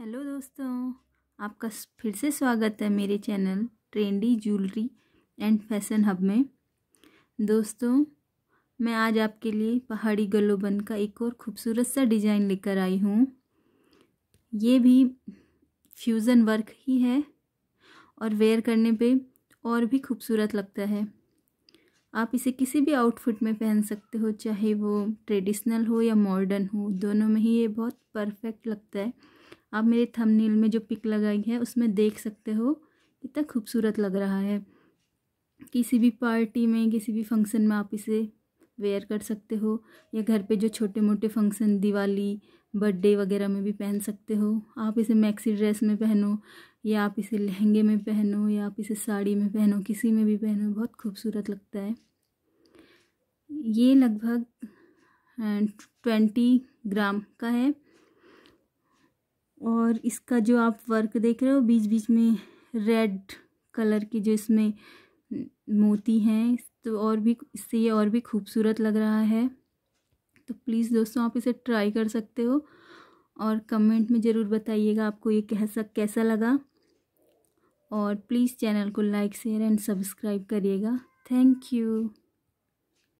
hello दोस्तों आपका फिर से स्वागत है मेरे channel trendy jewellery and fashion hub में दोस्तों मैं आज आपके लिए पहाड़ी गलोबन का एक और खूबसूरत सा डिज़ाइन लेकर आई हूँ ये भी फ्यूज़न वर्क ही है और वेयर करने पे और भी खूबसूरत लगता है आप इसे किसी भी आउटफिट में पहन सकते हो चाहे वो ट्रेडिशनल हो या मॉडर्न हो दोनों में ही ये बहुत परफेक्ट लगता है आप मेरे थंबनेल में जो पिक लगाई है उसमें देख सकते हो कितना खूबसूरत लग रहा है किसी भी पार्टी में किसी भी फंक्शन में आप इसे वेयर कर सकते हो या घर पे जो छोटे मोटे फंक्शन दिवाली बर्थडे वगैरह में भी पहन सकते हो आप इसे मैक्सी ड्रेस में पहनो या आप इसे लहंगे में पहनो या आप इसे साड़ी में पहनो किसी में भी पहनो बहुत खूबसूरत लगता है ये लगभग ट्वेंटी ग्राम का है और इसका जो आप वर्क देख रहे हो बीच बीच में रेड कलर की जो इसमें मोती हैं तो और भी इससे ये और भी खूबसूरत लग रहा है तो प्लीज़ दोस्तों आप इसे ट्राई कर सकते हो और कमेंट में ज़रूर बताइएगा आपको ये कैसा कैसा लगा और प्लीज़ चैनल को लाइक शेयर एंड सब्सक्राइब करिएगा थैंक यू